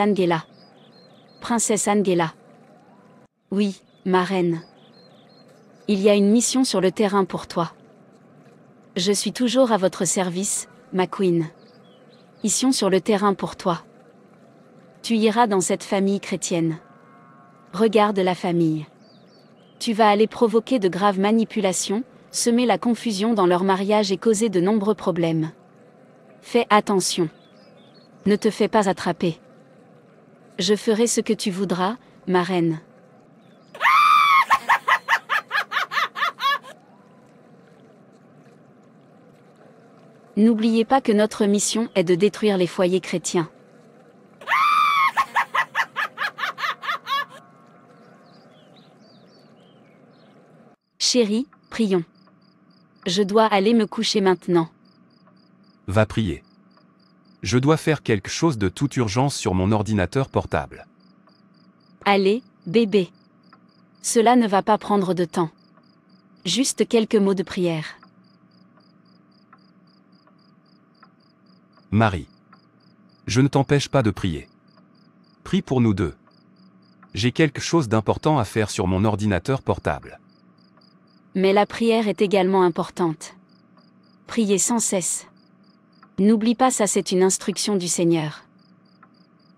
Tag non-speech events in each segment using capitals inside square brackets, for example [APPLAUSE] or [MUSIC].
Angela. Princesse Angela. Oui, ma reine. Il y a une mission sur le terrain pour toi. Je suis toujours à votre service, ma queen. Mission sur le terrain pour toi. Tu iras dans cette famille chrétienne. Regarde la famille. Tu vas aller provoquer de graves manipulations, semer la confusion dans leur mariage et causer de nombreux problèmes. Fais attention. Ne te fais pas attraper. Je ferai ce que tu voudras, ma reine. N'oubliez pas que notre mission est de détruire les foyers chrétiens. Chérie, prions. Je dois aller me coucher maintenant. Va prier. Je dois faire quelque chose de toute urgence sur mon ordinateur portable. Allez, bébé. Cela ne va pas prendre de temps. Juste quelques mots de prière. Marie. Je ne t'empêche pas de prier. Prie pour nous deux. J'ai quelque chose d'important à faire sur mon ordinateur portable. Mais la prière est également importante. Priez sans cesse. N'oublie pas ça, c'est une instruction du Seigneur.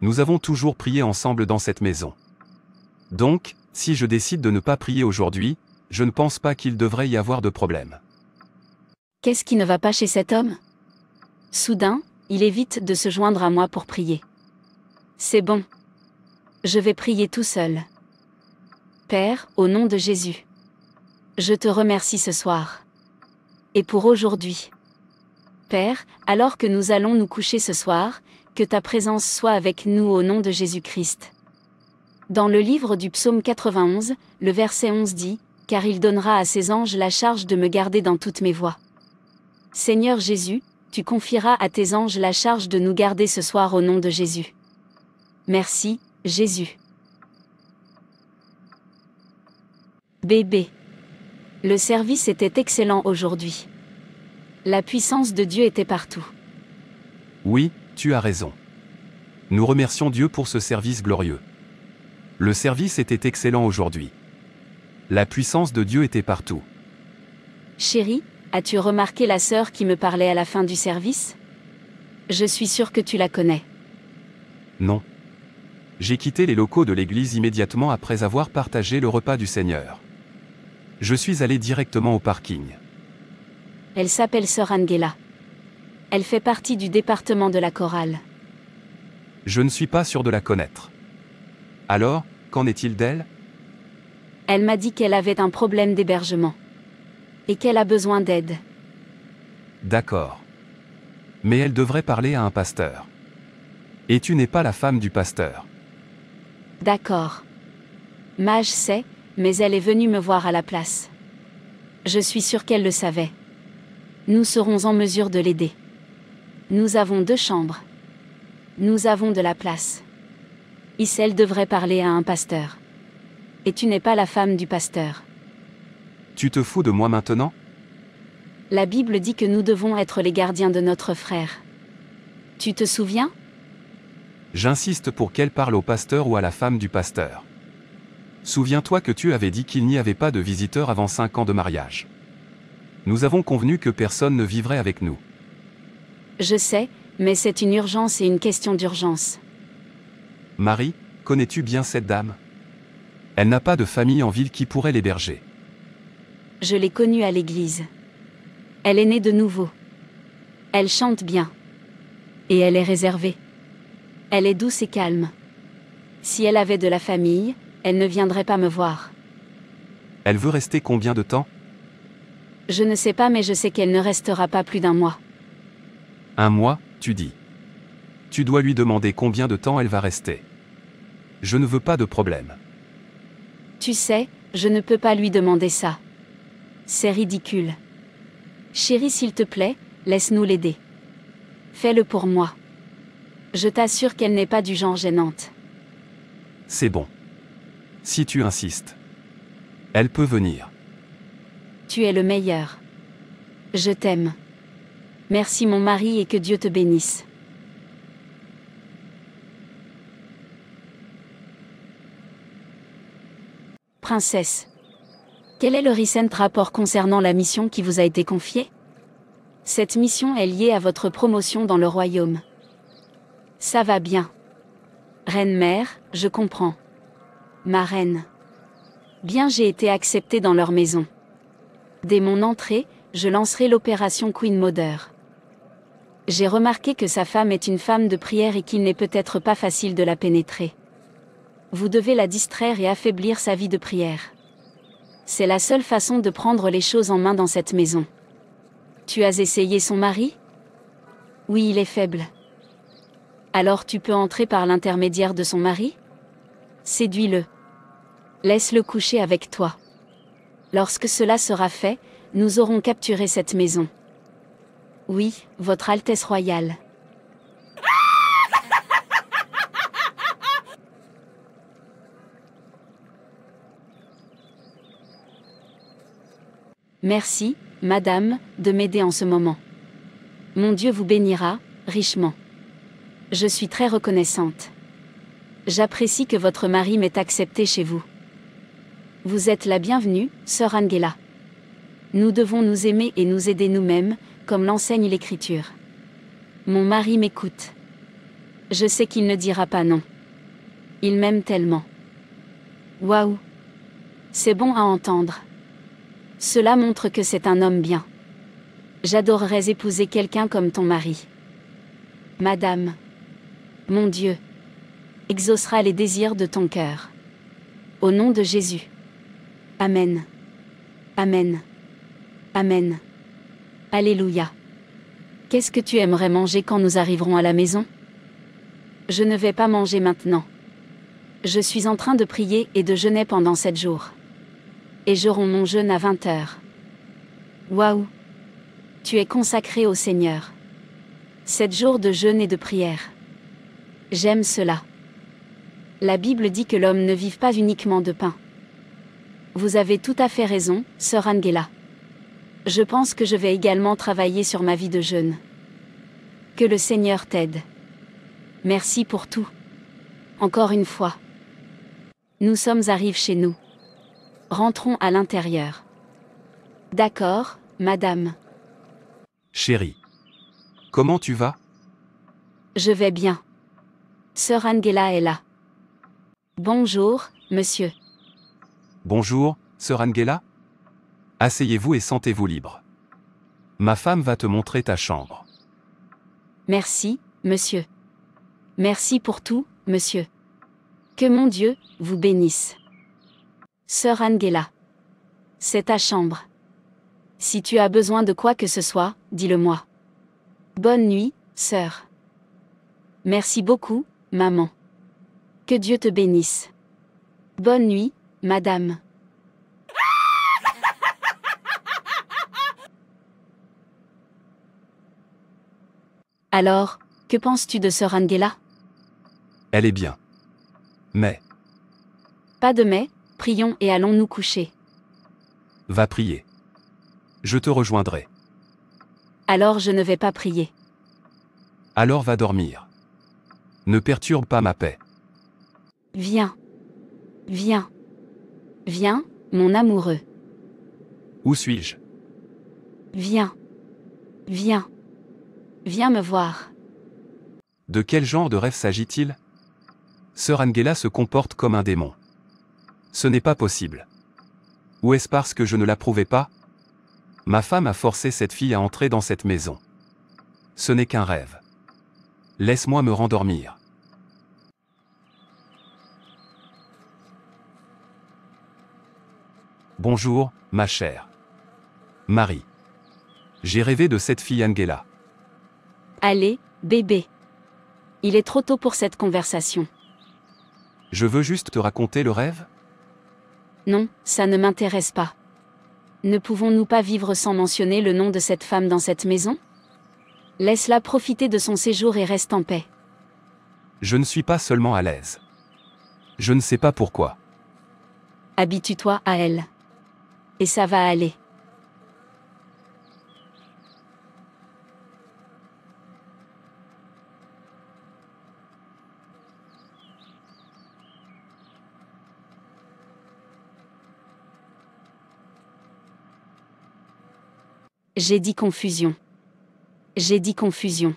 Nous avons toujours prié ensemble dans cette maison. Donc, si je décide de ne pas prier aujourd'hui, je ne pense pas qu'il devrait y avoir de problème. Qu'est-ce qui ne va pas chez cet homme Soudain, il évite de se joindre à moi pour prier. C'est bon. Je vais prier tout seul. Père, au nom de Jésus. Je te remercie ce soir. Et pour aujourd'hui. Père, alors que nous allons nous coucher ce soir, que ta présence soit avec nous au nom de Jésus-Christ. Dans le livre du psaume 91, le verset 11 dit, Car il donnera à ses anges la charge de me garder dans toutes mes voies. Seigneur Jésus, tu confieras à tes anges la charge de nous garder ce soir au nom de Jésus. Merci, Jésus. Bébé. Le service était excellent aujourd'hui. La puissance de Dieu était partout. Oui, tu as raison. Nous remercions Dieu pour ce service glorieux. Le service était excellent aujourd'hui. La puissance de Dieu était partout. Chérie, as-tu remarqué la sœur qui me parlait à la fin du service Je suis sûre que tu la connais. Non. J'ai quitté les locaux de l'église immédiatement après avoir partagé le repas du Seigneur. Je suis allé directement au parking. Elle s'appelle Sœur Angela. Elle fait partie du département de la chorale. Je ne suis pas sûr de la connaître. Alors, qu'en est-il d'elle Elle, m'a dit qu'elle avait un problème d'hébergement. Et qu'elle a besoin d'aide. D'accord. Mais elle devrait parler à un pasteur. Et tu n'es pas la femme du pasteur. D'accord. Mage sait, mais elle est venue me voir à la place. Je suis sûre qu'elle le savait nous serons en mesure de l'aider. Nous avons deux chambres. Nous avons de la place. Issel devrait parler à un pasteur. Et tu n'es pas la femme du pasteur. Tu te fous de moi maintenant La Bible dit que nous devons être les gardiens de notre frère. Tu te souviens J'insiste pour qu'elle parle au pasteur ou à la femme du pasteur. Souviens-toi que tu avais dit qu'il n'y avait pas de visiteurs avant 5 ans de mariage. Nous avons convenu que personne ne vivrait avec nous. Je sais, mais c'est une urgence et une question d'urgence. Marie, connais-tu bien cette dame Elle n'a pas de famille en ville qui pourrait l'héberger. Je l'ai connue à l'église. Elle est née de nouveau. Elle chante bien. Et elle est réservée. Elle est douce et calme. Si elle avait de la famille, elle ne viendrait pas me voir. Elle veut rester combien de temps je ne sais pas mais je sais qu'elle ne restera pas plus d'un mois. Un mois, tu dis. Tu dois lui demander combien de temps elle va rester. Je ne veux pas de problème. Tu sais, je ne peux pas lui demander ça. C'est ridicule. Chérie, s'il te plaît, laisse-nous l'aider. Fais-le pour moi. Je t'assure qu'elle n'est pas du genre gênante. C'est bon. Si tu insistes. Elle peut venir. Tu es le meilleur. Je t'aime. Merci mon mari et que Dieu te bénisse. Princesse. Quel est le recent rapport concernant la mission qui vous a été confiée Cette mission est liée à votre promotion dans le royaume. Ça va bien. Reine-mère, je comprends. Ma reine. Bien j'ai été acceptée dans leur maison. Dès mon entrée, je lancerai l'opération Queen Mother. J'ai remarqué que sa femme est une femme de prière et qu'il n'est peut-être pas facile de la pénétrer. Vous devez la distraire et affaiblir sa vie de prière. C'est la seule façon de prendre les choses en main dans cette maison. Tu as essayé son mari Oui, il est faible. Alors tu peux entrer par l'intermédiaire de son mari Séduis-le. Laisse-le coucher avec toi. Lorsque cela sera fait, nous aurons capturé cette maison. Oui, Votre Altesse Royale. Merci, Madame, de m'aider en ce moment. Mon Dieu vous bénira, richement. Je suis très reconnaissante. J'apprécie que votre mari m'ait accepté chez vous. Vous êtes la bienvenue, sœur Angela. Nous devons nous aimer et nous aider nous-mêmes, comme l'enseigne l'Écriture. Mon mari m'écoute. Je sais qu'il ne dira pas non. Il m'aime tellement. Waouh C'est bon à entendre. Cela montre que c'est un homme bien. J'adorerais épouser quelqu'un comme ton mari. Madame. Mon Dieu. Exaucera les désirs de ton cœur. Au nom de Jésus. Amen. Amen. Amen. Alléluia. Qu'est-ce que tu aimerais manger quand nous arriverons à la maison Je ne vais pas manger maintenant. Je suis en train de prier et de jeûner pendant sept jours. Et je mon jeûne à 20 heures. Waouh Tu es consacré au Seigneur. Sept jours de jeûne et de prière. J'aime cela. La Bible dit que l'homme ne vive pas uniquement de pain. Vous avez tout à fait raison, sœur Angela. Je pense que je vais également travailler sur ma vie de jeune. Que le Seigneur t'aide. Merci pour tout. Encore une fois. Nous sommes arrivés chez nous. Rentrons à l'intérieur. D'accord, madame. Chérie. Comment tu vas Je vais bien. Sœur Angela est là. Bonjour, monsieur. Bonjour, sœur Angela Asseyez-vous et sentez-vous libre. Ma femme va te montrer ta chambre. Merci, monsieur. Merci pour tout, monsieur. Que mon Dieu vous bénisse. Sœur Angela. C'est ta chambre. Si tu as besoin de quoi que ce soit, dis-le-moi. Bonne nuit, sœur. Merci beaucoup, maman. Que Dieu te bénisse. Bonne nuit, Madame. Alors, que penses-tu de Sœur Angela Elle est bien. Mais. Pas de mais, prions et allons nous coucher. Va prier. Je te rejoindrai. Alors je ne vais pas prier. Alors va dormir. Ne perturbe pas ma paix. Viens. Viens. Viens, mon amoureux. Où suis-je Viens. Viens. Viens me voir. De quel genre de rêve s'agit-il Sœur Angela se comporte comme un démon. Ce n'est pas possible. Ou est-ce parce que je ne l'approuvais pas Ma femme a forcé cette fille à entrer dans cette maison. Ce n'est qu'un rêve. Laisse-moi me rendormir. Bonjour, ma chère. Marie. J'ai rêvé de cette fille Angela. Allez, bébé. Il est trop tôt pour cette conversation. Je veux juste te raconter le rêve Non, ça ne m'intéresse pas. Ne pouvons-nous pas vivre sans mentionner le nom de cette femme dans cette maison Laisse-la profiter de son séjour et reste en paix. Je ne suis pas seulement à l'aise. Je ne sais pas pourquoi. Habitue-toi à elle et ça va aller. J'ai dit confusion. J'ai dit confusion.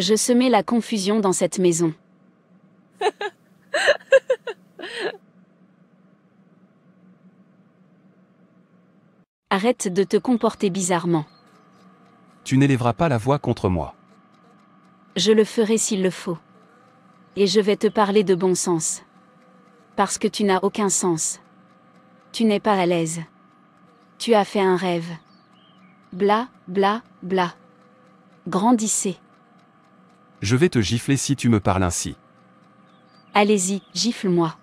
Je semais la confusion dans cette maison. [LAUGHS] arrête de te comporter bizarrement. Tu n'élèveras pas la voix contre moi. Je le ferai s'il le faut. Et je vais te parler de bon sens. Parce que tu n'as aucun sens. Tu n'es pas à l'aise. Tu as fait un rêve. Bla, bla, bla. Grandissez. Je vais te gifler si tu me parles ainsi. Allez-y, gifle-moi.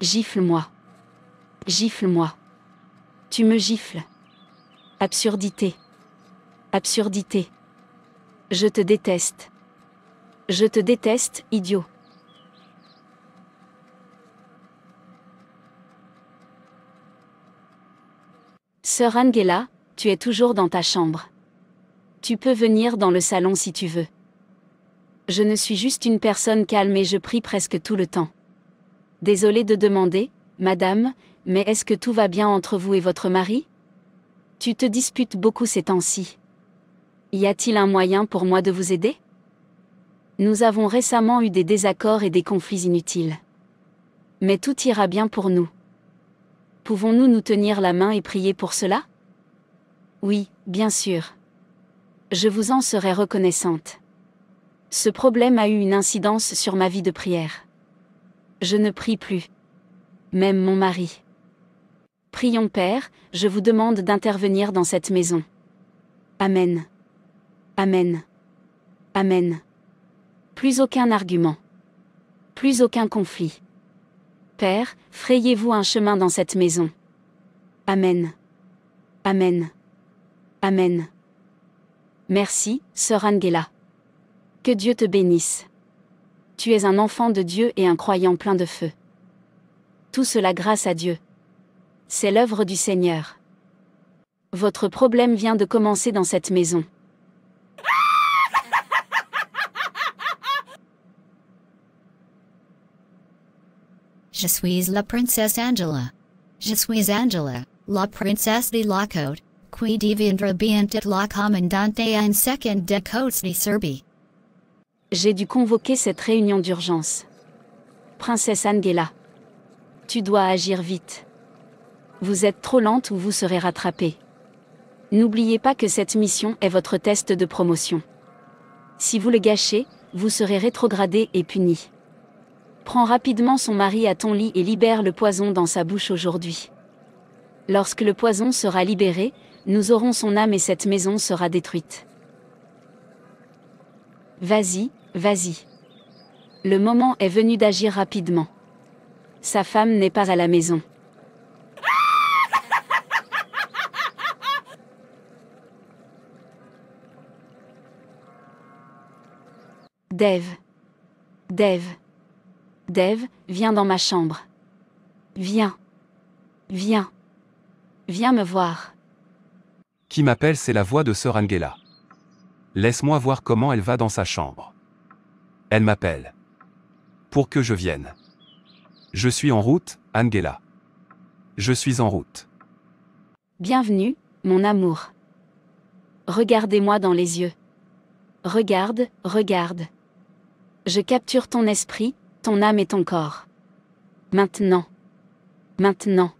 Gifle-moi. Gifle-moi. Tu me gifles. Absurdité. Absurdité. Je te déteste. Je te déteste, idiot. Sœur Angela, tu es toujours dans ta chambre. Tu peux venir dans le salon si tu veux. Je ne suis juste une personne calme et je prie presque tout le temps. Désolée de demander, madame, mais est-ce que tout va bien entre vous et votre mari Tu te disputes beaucoup ces temps-ci. Y a-t-il un moyen pour moi de vous aider Nous avons récemment eu des désaccords et des conflits inutiles. Mais tout ira bien pour nous. Pouvons-nous nous tenir la main et prier pour cela Oui, bien sûr. Je vous en serai reconnaissante. Ce problème a eu une incidence sur ma vie de prière. Je ne prie plus. Même mon mari. Prions Père, je vous demande d'intervenir dans cette maison. Amen. Amen. Amen. Plus aucun argument. Plus aucun conflit. Père, frayez-vous un chemin dans cette maison. Amen. Amen. Amen. Merci, sœur Angela. Que Dieu te bénisse. Tu es un enfant de Dieu et un croyant plein de feu. Tout cela grâce à Dieu c'est l'œuvre du Seigneur. Votre problème vient de commencer dans cette maison. Je suis la princesse Angela. Je suis Angela, la princesse de la côte, qui deviendra bientôt la commandante second de côte de Serbie. J'ai dû convoquer cette réunion d'urgence. Princesse Angela. Tu dois agir vite vous êtes trop lente ou vous serez rattrapé. N'oubliez pas que cette mission est votre test de promotion. Si vous le gâchez, vous serez rétrogradé et puni. Prends rapidement son mari à ton lit et libère le poison dans sa bouche aujourd'hui. Lorsque le poison sera libéré, nous aurons son âme et cette maison sera détruite. Vas-y, vas-y. Le moment est venu d'agir rapidement. Sa femme n'est pas à la maison. Dev, Dev, Dev, viens dans ma chambre. Viens. Viens. Viens me voir. Qui m'appelle, c'est la voix de Sœur Angela. Laisse-moi voir comment elle va dans sa chambre. Elle m'appelle. Pour que je vienne. Je suis en route, Angela. Je suis en route. Bienvenue, mon amour. Regardez-moi dans les yeux. Regarde, regarde je capture ton esprit, ton âme et ton corps. Maintenant. Maintenant.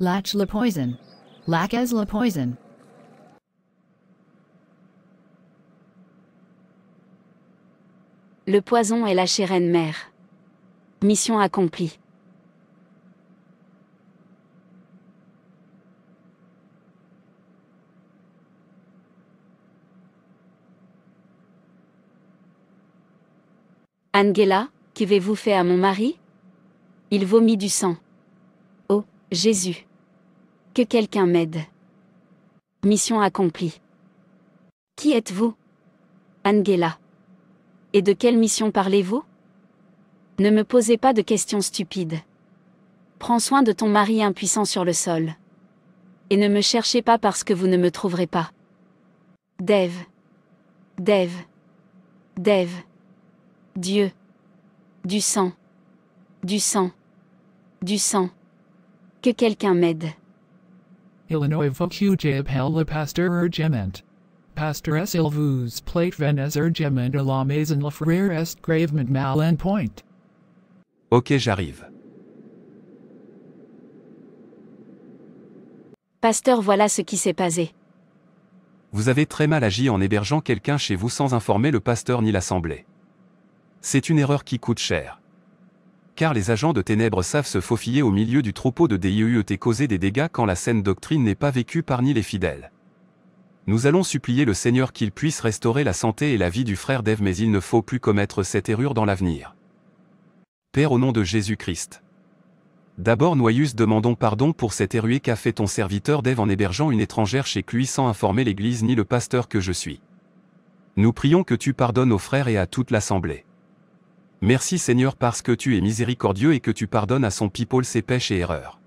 Latch le poison. Lack le poison. Le poison est la reine mère. Mission accomplie. Angela, qu'avez-vous fait à mon mari Il vomit du sang. Oh, Jésus Que quelqu'un m'aide Mission accomplie. Qui êtes-vous Angela. Et de quelle mission parlez-vous Ne me posez pas de questions stupides. Prends soin de ton mari impuissant sur le sol. Et ne me cherchez pas parce que vous ne me trouverez pas. Dev. Dev. Dev. Dieu, du sang, du sang, du sang. Que quelqu'un m'aide. Pasteur la maison est point. Ok j'arrive. Pasteur voilà ce qui s'est passé. Vous avez très mal agi en hébergeant quelqu'un chez vous sans informer le pasteur ni l'assemblée. C'est une erreur qui coûte cher. Car les agents de ténèbres savent se faufiler au milieu du troupeau de et causer des dégâts quand la saine doctrine n'est pas vécue par ni les fidèles. Nous allons supplier le Seigneur qu'il puisse restaurer la santé et la vie du frère d'Ève mais il ne faut plus commettre cette erreur dans l'avenir. Père au nom de Jésus-Christ. D'abord Noyus demandons pardon pour cette erreur qu'a fait ton serviteur d'Ève en hébergeant une étrangère chez lui sans informer l'Église ni le pasteur que je suis. Nous prions que tu pardonnes aux frères et à toute l'assemblée. Merci Seigneur parce que tu es miséricordieux et que tu pardonnes à son people ses pêches et erreurs.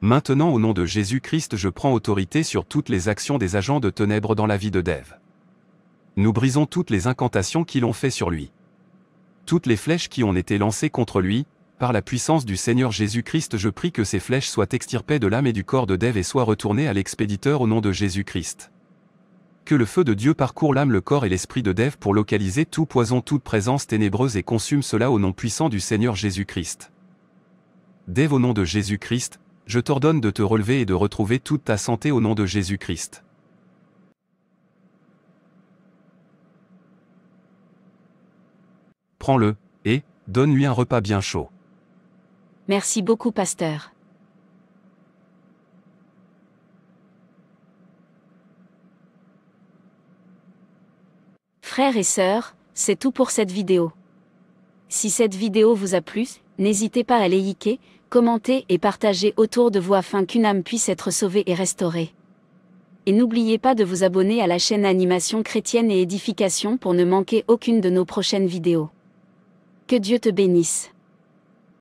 Maintenant au nom de Jésus-Christ je prends autorité sur toutes les actions des agents de ténèbres dans la vie de Dev. Nous brisons toutes les incantations qui l'ont fait sur lui. Toutes les flèches qui ont été lancées contre lui, par la puissance du Seigneur Jésus-Christ je prie que ces flèches soient extirpées de l'âme et du corps de Dev et soient retournées à l'expéditeur au nom de Jésus-Christ que le feu de Dieu parcourt l'âme, le corps et l'esprit de Dev pour localiser tout poison, toute présence ténébreuse et consume cela au nom puissant du Seigneur Jésus-Christ. Dev au nom de Jésus-Christ, je t'ordonne de te relever et de retrouver toute ta santé au nom de Jésus-Christ. Prends-le, et, donne-lui un repas bien chaud. Merci beaucoup, pasteur. Frères et sœurs, c'est tout pour cette vidéo. Si cette vidéo vous a plu, n'hésitez pas à liker, commenter et partager autour de vous afin qu'une âme puisse être sauvée et restaurée. Et n'oubliez pas de vous abonner à la chaîne Animation chrétienne et édification pour ne manquer aucune de nos prochaines vidéos. Que Dieu te bénisse.